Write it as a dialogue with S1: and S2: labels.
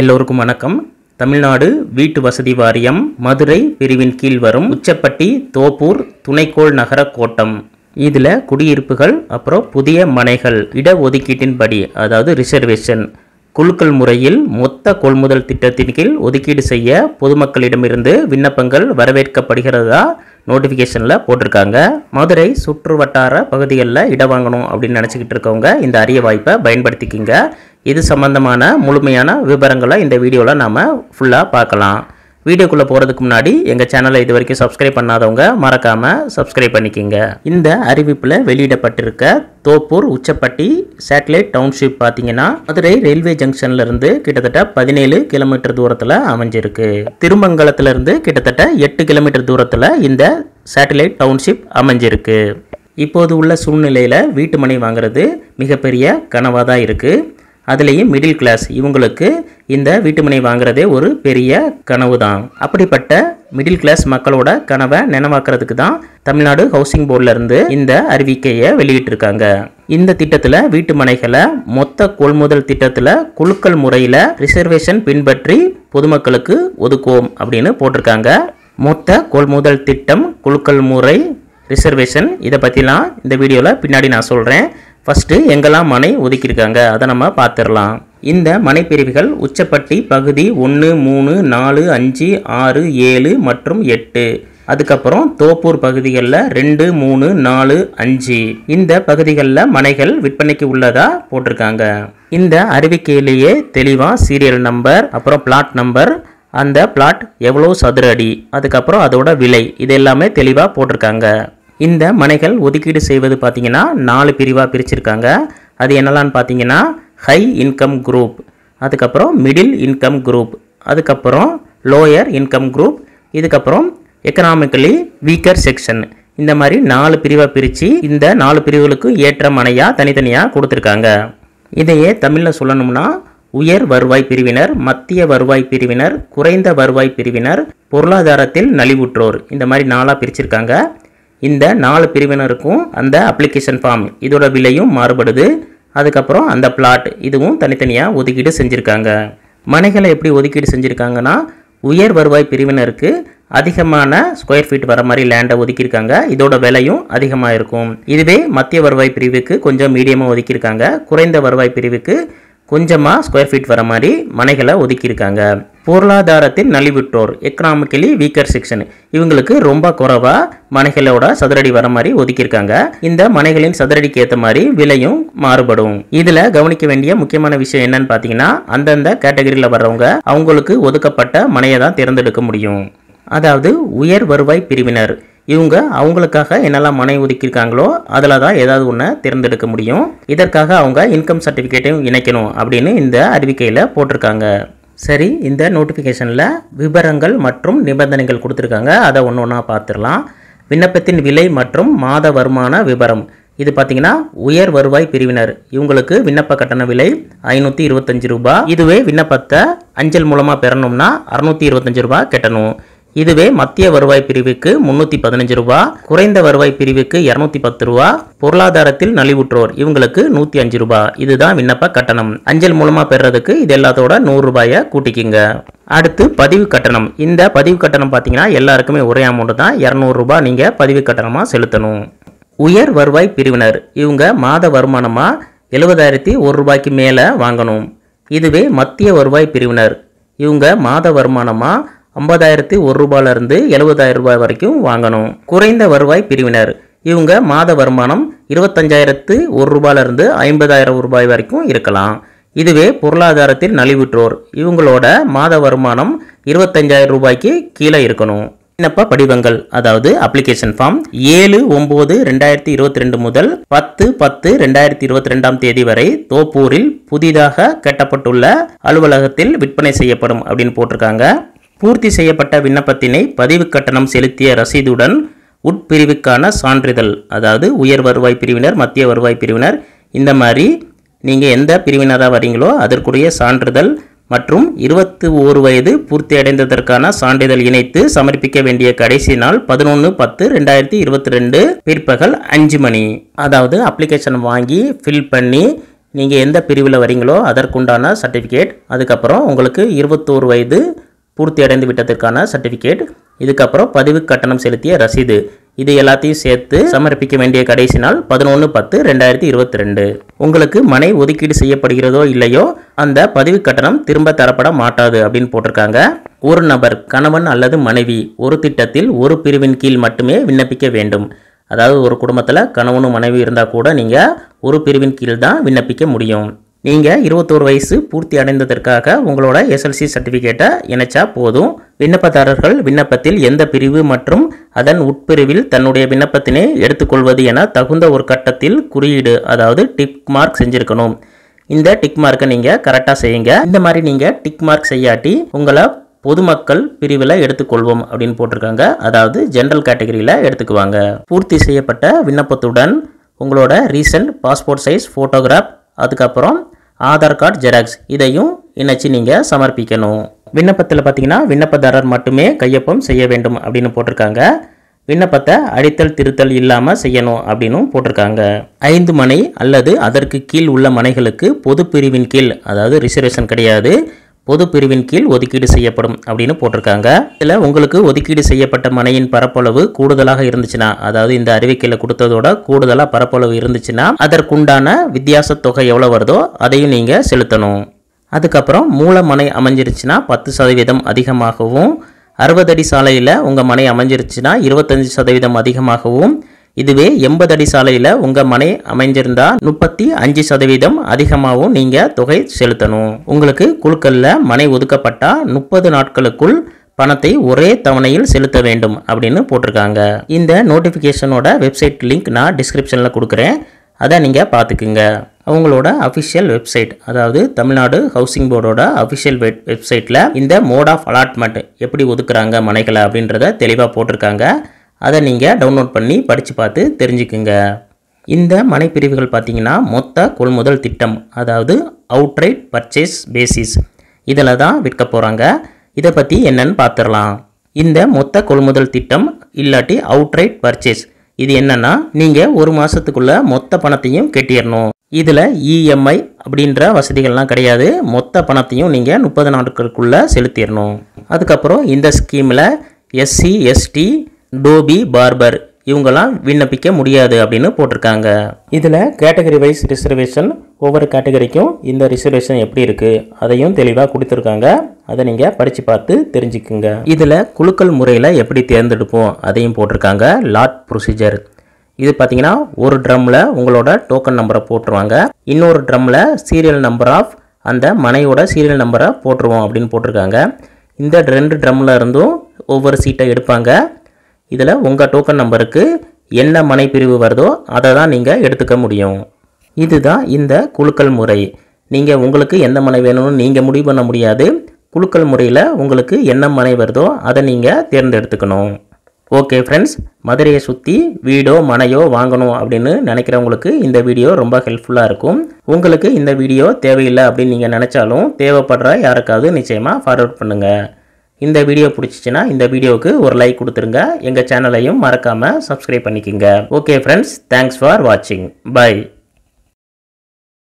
S1: எல்லோருக்கும் வணக்கம் தமிழ்நாடு வீட்டு வசதி வாரியம் மதுரை பிரிவின் கீழ் வரும் உச்சப்பட்டி தோப்பூர் துணைக்கோள் நகர கோட்டம் இதில் குடியிருப்புகள் அப்புறம் புதிய மனைகள் ஒதுக்கீட்டின்படி அதாவது ரிசர்வேஷன் குழுக்கள் முறையில் மொத்த கொள்முதல் திட்டத்தின் கீழ் ஒதுக்கீடு செய்ய பொதுமக்களிடமிருந்து விண்ணப்பங்கள் வரவேற்கப்படுகிறதா நோட்டிஃபிகேஷனில் போட்டிருக்காங்க மதுரை சுற்று வட்டார பகுதிகளில் இடம் வாங்கணும் அப்படின்னு நினச்சிக்கிட்டு இருக்கவங்க இந்த அரிய வாய்ப்பை பயன்படுத்திக்கிங்க இது சம்பந்தமான முழுமையான விவரங்களை இந்த வீடியோவில் நாம் ஃபுல்லாக பார்க்கலாம் வீடியோக்குள்ளே போகிறதுக்கு முன்னாடி எங்கள் சேனலை இது வரைக்கும் சப்ஸ்கிரைப் பண்ணாதவங்க மறக்காமல் சப்ஸ்கிரைப் பண்ணிக்கிங்க இந்த அறிவிப்பில் வெளியிடப்பட்டிருக்க தோப்பூர் உச்சப்பட்டி சேட்டலைட் டவுன்ஷிப் பார்த்தீங்கன்னா மதுரை ரயில்வே ஜங்ஷன்லேருந்து கிட்டத்தட்ட பதினேழு கிலோமீட்டர் தூரத்தில் அமைஞ்சிருக்கு திருமங்கலத்திலிருந்து கிட்டத்தட்ட எட்டு கிலோமீட்டர் தூரத்தில் இந்த சேட்டலைட் டவுன்ஷிப் அமைஞ்சிருக்கு இப்போது உள்ள சூழ்நிலையில் வீட்டு மனை வாங்குறது மிகப்பெரிய கனவாக தான் இருக்குது அதுலேயும் மிடில் கிளாஸ் இவங்களுக்கு இந்த வீட்டுமனை வாங்குறதே ஒரு பெரிய கனவு தான் அப்படிப்பட்ட மிடில் கிளாஸ் மக்களோட கனவை நினைவாக்குறதுக்கு தான் தமிழ்நாடு ஹவுசிங் போர்டிலிருந்து இந்த அறிவிக்கையை வெளியிட்டிருக்காங்க இந்த திட்டத்தில் வீட்டுமனைகளை மொத்த கொள்முதல் திட்டத்தில் குழுக்கள் முறையில் ரிசர்வேஷன் பின்பற்றி பொதுமக்களுக்கு ஒதுக்குவோம் அப்படின்னு போட்டிருக்காங்க மொத்த கொள்முதல் திட்டம் குழுக்கள் முறை ரிசர்வேஷன் இதை பற்றிலாம் இந்த வீடியோவில் பின்னாடி நான் சொல்கிறேன் ஃபஸ்ட்டு எங்கெல்லாம் மனை ஒதுக்கியிருக்காங்க அதை நம்ம பார்த்துடலாம் இந்த மனைப்பிரிவுகள் உச்சப்பட்டி பகுதி ஒன்று மூணு நாலு அஞ்சு ஆறு ஏழு மற்றும் எட்டு அதுக்கப்புறம் தோப்பூர் பகுதிகளில் ரெண்டு மூணு நாலு அஞ்சு இந்த பகுதிகளில் மனைகள் விற்பனைக்கு உள்ளதா போட்டிருக்காங்க இந்த அறிவிக்கையிலேயே தெளிவாக சீரியல் நம்பர் அப்புறம் பிளாட் நம்பர் அந்த பிளாட் எவ்வளோ சதுர அடி அதுக்கப்புறம் அதோட விலை இது எல்லாமே தெளிவாக போட்டிருக்காங்க இந்த மனைகள் ஒதுக்கீடு செய்வது பார்த்திங்கன்னா நாலு பிரிவாக பிரிச்சிருக்காங்க அது என்னெல்லான்னு பார்த்தீங்கன்னா ஹை இன்கம் குரூப் அதுக்கப்புறம் மிடில் இன்கம் குரூப் அதுக்கப்புறம் லோயர் இன்கம் குரூப் இதுக்கப்புறம் எக்கனாமிக்கலி வீக்கர் செக்ஷன் இந்த மாதிரி நாலு பிரிவாக பிரித்து இந்த நாலு பிரிவுகளுக்கு ஏற்ற மனையாக தனித்தனியாக கொடுத்துருக்காங்க இதையே தமிழில் சொல்லணும்னா உயர் வருவாய் பிரிவினர் மத்திய வருவாய் பிரிவினர் குறைந்த வருவாய் பிரிவினர் பொருளாதாரத்தில் நலிவுற்றோர் இந்த மாதிரி நாளாக பிரிச்சிருக்காங்க இந்த நாலு பிரிவினருக்கும் அந்த அப்ளிகேஷன் ஃபார்ம் இதோட விலையும் மாறுபடுது அதுக்கப்புறம் அந்த பிளாட் இதுவும் தனித்தனியாக ஒதுக்கீடு செஞ்சுருக்காங்க மனைகளை எப்படி ஒதுக்கீடு செஞ்சுருக்காங்கன்னா உயர் வருவாய் பிரிவினருக்கு அதிகமான ஸ்கொயர் ஃபீட் வர மாதிரி லேண்டை ஒதுக்கியிருக்காங்க இதோட விலையும் அதிகமாக இருக்கும் இதுவே மத்திய வருவாய் பிரிவுக்கு கொஞ்சம் மீடியமாக ஒதுக்கியிருக்காங்க குறைந்த வருவாய் பிரிவுக்கு கொஞ்சமாக ஸ்கொயர் ஃபீட் வர மாதிரி மனைகளை ஒதுக்கியிருக்காங்க பொருளாதாரத்தில் நலிவுற்றோர் எக்கனாமிக்கலி வீக்கர் செக்ஷன் இவங்களுக்கு ரொம்ப குறைவாக மனைகளோட சதுரடி வர மாதிரி ஒதுக்கியிருக்காங்க இந்த மனைகளின் சதுரடிக்கு ஏற்ற மாதிரி விலையும் மாறுபடும் இதில் கவனிக்க வேண்டிய முக்கியமான விஷயம் என்னன்னு பார்த்தீங்கன்னா அந்தந்த கேட்டகரியில் வர்றவங்க அவங்களுக்கு ஒதுக்கப்பட்ட மனையை தான் தேர்ந்தெடுக்க முடியும் அதாவது உயர் வருவாய் பிரிவினர் இவங்க அவங்களுக்காக என்னெல்லாம் மனை ஒதுக்கியிருக்காங்களோ அதில் தான் ஏதாவது ஒன்று தேர்ந்தெடுக்க முடியும் இதற்காக அவங்க இன்கம் சர்டிஃபிகேட்டையும் இணைக்கணும் அப்படின்னு இந்த அறிவிக்கையில் போட்டிருக்காங்க சரி இந்த நோட்டிஃபிகேஷனில் விவரங்கள் மற்றும் நிபந்தனைகள் கொடுத்துருக்காங்க அதை ஒன்று ஒன்றா பார்த்துடலாம் விண்ணப்பத்தின் விலை மற்றும் மாத வருமான விவரம் இது பார்த்தீங்கன்னா உயர் வருவாய் பிரிவினர் இவங்களுக்கு விண்ணப்ப கட்டண விலை ஐநூற்றி இருபத்தஞ்சி ரூபாய் இதுவே விண்ணப்பத்தை அஞ்சல் மூலமாக பெறணும்னா அறநூற்றி இருபத்தஞ்சி ரூபா கட்டணும் இதுவே மத்திய வருவாய் பிரிவுக்கு முன்னூத்தி பதினஞ்சு ரூபா குறைந்த வருவாய் பிரிவுக்கு இரநூத்தி பத்து ரூபா பொருளாதாரத்தில் நலிவுற்றோர் இவங்களுக்கு நூற்றி அஞ்சு ரூபா இதுதான் விண்ணப்ப கட்டணம் அஞ்சல் மூலமாக பெறுறதுக்கு இது எல்லாத்தோட நூறு ரூபாய கூட்டிக்கிங்க அடுத்து பதிவு கட்டணம் இந்த பதிவு கட்டணம் பாத்தீங்கன்னா எல்லாருக்குமே ஒரே அமௌண்ட்டு தான் இரநூறுபா நீங்கள் பதிவு கட்டணமாக செலுத்தணும் உயர் வருவாய் பிரிவினர் இவங்க மாத வருமானமாக எழுபதாயிரத்தி ஒரு ரூபாய்க்கு மேலே வாங்கணும் இதுவே மத்திய வருவாய் பிரிவினர் இவங்க மாத வருமானமாக ஐம்பதாயிரத்தி ஒரு ரூபாயிலிருந்து எழுபதாயிரம் ரூபாய் வரைக்கும் வாங்கணும் குறைந்த வருவாய் பிரிவினர் இவங்க மாத வருமானம் இருபத்தஞ்சாயிரத்து ஒரு ரூபாயிலிருந்து ஐம்பதாயிரம் ரூபாய் வரைக்கும் இருக்கலாம் இதுவே பொருளாதாரத்தில் நலிவுற்றோர் இவங்களோட மாத வருமானம் இருபத்தஞ்சாயிரம் ரூபாய்க்கு கீழே இருக்கணும் விண்ணப்ப படிவங்கள் அதாவது அப்ளிகேஷன் ஃபார்ம் ஏழு ஒம்பது ரெண்டாயிரத்தி இருபத்தி ரெண்டு முதல் பத்து பத்து ரெண்டாயிரத்தி இருபத்தி ரெண்டாம் தேதி வரை தோப்பூரில் புதிதாக கட்டப்பட்டுள்ள அலுவலகத்தில் விற்பனை செய்யப்படும் அப்படின்னு போட்டிருக்காங்க பூர்த்தி செய்யப்பட்ட விண்ணப்பத்தினை பதிவு கட்டணம் செலுத்திய ரசீதுடன் உட்பிரிவுக்கான சான்றிதழ் அதாவது உயர் வருவாய் பிரிவினர் மத்திய வருவாய் பிரிவினர் இந்த மாதிரி நீங்கள் எந்த பிரிவினராக வரீங்களோ அதற்குரிய சான்றிதழ் மற்றும் இருபத்தி ஓரு வயது பூர்த்தி அடைந்ததற்கான சான்றிதழ் இணைத்து சமர்ப்பிக்க வேண்டிய கடைசி நாள் பதினொன்று பத்து ரெண்டாயிரத்தி இருபத்தி ரெண்டு பிற்பகல் அஞ்சு மணி அதாவது அப்ளிகேஷன் வாங்கி ஃபில் பண்ணி நீங்கள் எந்த பிரிவில் வரீங்களோ அதற்குண்டான சர்டிஃபிகேட் அதுக்கப்புறம் உங்களுக்கு இருபத்தோரு வயது பூர்த்தி அடைந்து விட்டதற்கான சர்டிஃபிகேட் இதுக்கப்புறம் பதிவு கட்டணம் செலுத்திய ரசீது இது எல்லாத்தையும் சேர்த்து சமர்ப்பிக்க வேண்டிய கடைசி நாள் பதினொன்று பத்து ரெண்டாயிரத்தி இருபத்தி ரெண்டு உங்களுக்கு மனை ஒதுக்கீடு செய்யப்படுகிறதோ இல்லையோ அந்த பதிவு கட்டணம் திரும்ப தரப்பட மாட்டாது அப்படின்னு போட்டிருக்காங்க ஒரு நபர் கணவன் அல்லது மனைவி ஒரு திட்டத்தில் ஒரு பிரிவின் கீழ் மட்டுமே விண்ணப்பிக்க வேண்டும் அதாவது ஒரு குடும்பத்தில் கணவனும் மனைவி இருந்தால் கூட நீங்கள் ஒரு பிரிவின் கீழ் தான் விண்ணப்பிக்க முடியும் நீங்கள் இருபத்தோரு வயசு பூர்த்தி அடைந்ததற்காக உங்களோட எஸ்எல்சி சர்டிஃபிகேட்டை இணைச்சா போதும் விண்ணப்பதாரர்கள் விண்ணப்பத்தில் எந்த பிரிவு மற்றும் அதன் உட்பிரிவில் தன்னுடைய விண்ணப்பத்தினை எடுத்துக்கொள்வது என தகுந்த ஒரு கட்டத்தில் குறியீடு அதாவது டிக் மார்க் செஞ்சுருக்கணும் இந்த டிக் மார்க்கை நீங்கள் கரெக்டாக செய்யுங்க இந்த மாதிரி நீங்கள் டிக் மார்க் செய்யாட்டி உங்களை பொதுமக்கள் பிரிவில் எடுத்துக்கொள்வோம் அப்படின்னு போட்டிருக்காங்க அதாவது ஜென்ரல் கேட்டகரியில் எடுத்துக்குவாங்க பூர்த்தி செய்யப்பட்ட விண்ணப்பத்துடன் உங்களோட ரீசன்ட் பாஸ்போர்ட் சைஸ் ஃபோட்டோகிராஃப் அதுக்கப்புறம் ஆதார் கார்டு ஜெராக்ஸ் இதையும் இணைச்சி நீங்கள் சமர்ப்பிக்கணும் விண்ணப்பத்தில் பார்த்தீங்கன்னா விண்ணப்பதாரர் மட்டுமே கையொப்பம் செய்ய வேண்டும் அப்படின்னு போட்டிருக்காங்க விண்ணப்பத்தை அடித்தல் திருத்தல் இல்லாமல் செய்யணும் அப்படின்னு போட்டிருக்காங்க ஐந்து மனை அல்லது அதற்கு கீழ் உள்ள மனைகளுக்கு பொது பிரிவின் கீழ் அதாவது ரிசர்வேஷன் கிடையாது பொது பிரிவின் கீழ் ஒதுக்கீடு செய்யப்படும் அப்படின்னு போட்டிருக்காங்க இதில் உங்களுக்கு ஒதுக்கீடு செய்யப்பட்ட மனையின் பரப்பளவு கூடுதலாக இருந்துச்சுன்னா அதாவது இந்த அறிவிக்கையில் கொடுத்ததோட கூடுதலாக பரப்பளவு இருந்துச்சுன்னா அதற்குண்டான வித்தியாச தொகை எவ்வளோ வருதோ அதையும் நீங்கள் செலுத்தணும் அதுக்கப்புறம் மூல மனை அமைஞ்சிருச்சுன்னா பத்து சதவீதம் அதிகமாகவும் அறுபது அடி சாலையில் உங்கள் மனை அமைஞ்சிருச்சுன்னா இருபத்தஞ்சி சதவீதம் அதிகமாகவும் இதுவே எண்பது அடி சாலையில் உங்கள் மனை அமைஞ்சிருந்தால் முப்பத்தி அஞ்சு சதவீதம் அதிகமாகவும் நீங்கள் தொகை செலுத்தணும் உங்களுக்கு குழுக்களில் மனை ஒதுக்கப்பட்டால் முப்பது நாட்களுக்குள் பணத்தை ஒரே தவணையில் செலுத்த வேண்டும் அப்படின்னு போட்டிருக்காங்க இந்த நோட்டிஃபிகேஷனோட வெப்சைட் லிங்க் நான் டிஸ்கிரிப்ஷனில் கொடுக்குறேன் அதை நீங்கள் பார்த்துக்குங்க அவங்களோட அஃபிஷியல் வெப்சைட் அதாவது தமிழ்நாடு ஹவுசிங் போர்டோட அஃபிஷியல் வெப் வெப்சைட்டில் இந்த மோட் ஆஃப் அலாட்மெண்ட் எப்படி ஒதுக்குறாங்க மனைகளை அப்படின்றத தெளிவாக போட்டிருக்காங்க அதை நீங்கள் டவுன்லோட் பண்ணி படித்து பார்த்து தெரிஞ்சுக்குங்க இந்த மனைப்பிரிவுகள் பார்த்திங்கன்னா மொத்த கொள்முதல் திட்டம் அதாவது அவுட்ரைட் பர்ச்சேஸ் பேசிஸ் இதில் தான் விற்க போகிறாங்க இதை பற்றி என்னென்னு பார்த்துடலாம் இந்த மொத்த கொள்முதல் திட்டம் இல்லாட்டி அவுட்ரைட் பர்ச்சேஸ் இது என்னென்னா நீங்கள் ஒரு மாதத்துக்குள்ளே மொத்த பணத்தையும் கெட்டிடணும் இதில் இஎம்ஐ e அப்படின்ற வசதிகள்லாம் கிடையாது மொத்த பணத்தையும் நீங்கள் முப்பது நாட்களுக்குள்ளே செலுத்திடணும் அதுக்கப்புறம் இந்த ஸ்கீமில் எஸ்சி எஸ்டி டோபி பார்பர் இவங்களாம் விண்ணப்பிக்க முடியாது அப்படின்னு போட்டிருக்காங்க இதில் கேட்டகரி வைஸ் ரிசர்வேஷன் ஒவ்வொரு கேட்டகரிக்கும் இந்த ரிசர்வேஷன் எப்படி இருக்குது அதையும் தெளிவாக கொடுத்துருக்காங்க அதை நீங்கள் படித்து பார்த்து தெரிஞ்சுக்குங்க இதில் குழுக்கள் முறையில் எப்படி தேர்ந்தெடுப்போம் அதையும் போட்டிருக்காங்க லாட் ப்ரொசீஜர் இது பார்த்தீங்கன்னா ஒரு ட்ரம்மில் உங்களோட டோக்கன் நம்பரை போட்டுருவாங்க இன்னொரு ட்ரம்மில் சீரியல் நம்பர் ஆஃப் அந்த மனையோட சீரியல் நம்பரை போட்டுருவோம் அப்படின்னு போட்டிருக்காங்க இந்த ரெண்டு ட்ரம்மில் இருந்தும் ஒவ்வொரு சீட்டை எடுப்பாங்க இதில் உங்கள் டோக்கன் நம்பருக்கு என்ன மனைப்பிரிவு வருதோ அதை தான் நீங்கள் எடுத்துக்க முடியும் இதுதான் இந்த குழுக்கள் முறை நீங்கள் உங்களுக்கு எந்த மனை வேணும்னு நீங்கள் முடிவு பண்ண முடியாது குழுக்கள் முறையில் உங்களுக்கு என்ன மனை வருதோ அதை நீங்கள் தேர்ந்தெடுத்துக்கணும் ஓகே ஃப்ரெண்ட்ஸ் மதுரையை சுற்றி வீடோ மனையோ வாங்கணும் அப்படின்னு நினைக்கிறவங்களுக்கு இந்த வீடியோ ரொம்ப ஹெல்ப்ஃபுல்லாக இருக்கும் உங்களுக்கு இந்த வீடியோ தேவையில்லை அப்படின்னு நீங்கள் நினச்சாலும் தேவைப்படுற யாருக்காவது நிச்சயமாக ஃபார்வர்ட் பண்ணுங்கள் இந்த வீடியோ பிடிச்சிச்சின்னா இந்த வீடியோவுக்கு ஒரு லைக் கொடுத்துருங்க எங்கள் சேனலையும் மறக்காமல் சப்ஸ்கிரைப் பண்ணிக்கிங்க ஓகே ஃப்ரெண்ட்ஸ் தேங்க்ஸ் ஃபார் வாட்சிங் பாய்